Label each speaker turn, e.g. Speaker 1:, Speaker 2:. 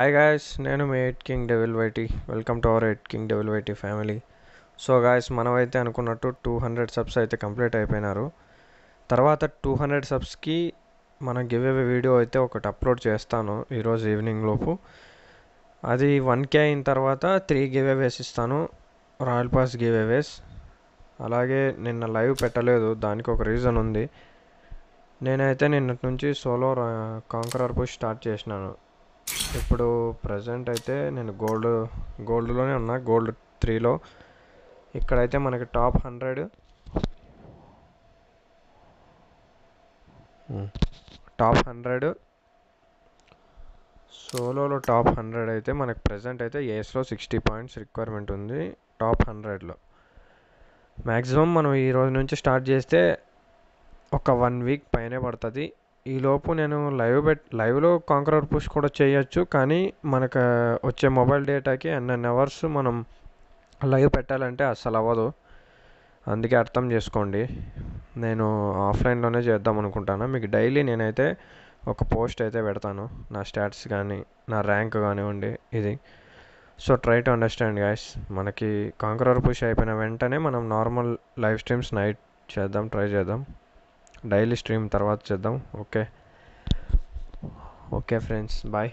Speaker 1: hi guys నేను మీ eight king devil YT welcome to our eight king devil YT family so guys మనమైతే అనుకున్నట్టు two hundred subs అయితే complete అయిపోయినారు తర్వాత టూ హండ్రెడ్ సబ్స్కి మన గివ్ అవే వీడియో అయితే ఒకటి అప్లోడ్ చేస్తాను ఈరోజు ఈవినింగ్ లోపు అది వన్ కే అయిన తర్వాత త్రీ గివ్ అవేస్ ఇస్తాను రాయల్ పాస్ గివ్ అవేస్ అలాగే నిన్న లైవ్ పెట్టలేదు దానికి ఒక రీజన్ ఉంది నేనైతే నిన్నటి నుంచి సోలో కాంకరర్ పుష్ స్టార్ట్ చేసినాను ఇప్పుడు ప్రజెంట్ అయితే నేను గోల్డ్ గోల్డ్లోనే ఉన్నా గోల్డ్ త్రీలో ఇక్కడైతే మనకి టాప్ హండ్రెడ్ టాప్ హండ్రెడ్ సోలోలో టాప్ హండ్రెడ్ అయితే మనకు ప్రజెంట్ అయితే ఏస్లో సిక్స్టీ పాయింట్స్ రిక్వైర్మెంట్ ఉంది టాప్ హండ్రెడ్లో మ్యాక్సిమం మనం ఈరోజు నుంచి స్టార్ట్ చేస్తే ఒక వన్ వీక్ పైనే పడుతుంది ఈలోపు నేను లైవ్ పెట్ లైవ్లో కాంక్రవర్ పుష్ కూడా చేయొచ్చు కానీ మనకు వచ్చే మొబైల్ డేటాకి ఎన్ ఎన్ అవర్స్ మనం లైవ్ పెట్టాలంటే అస్సలు అవ్వదు అందుకే అర్థం చేసుకోండి నేను ఆఫ్లైన్లోనే చేద్దాం అనుకుంటాను మీకు డైలీ నేనైతే ఒక పోస్ట్ అయితే పెడతాను నా స్టాట్స్ కానీ నా ర్యాంక్ కానివ్వండి ఇది so try to understand guys మనకి కాంక్రవర్ పుష్ అయిపోయిన వెంటనే మనం నార్మల్ లైవ్ స్ట్రీమ్స్ నైట్ చేద్దాం ట్రై చేద్దాం డైలీ స్ట్రీమ్ తర్వాత చేద్దాం ఓకే ఓకే ఫ్రెండ్స్ బాయ్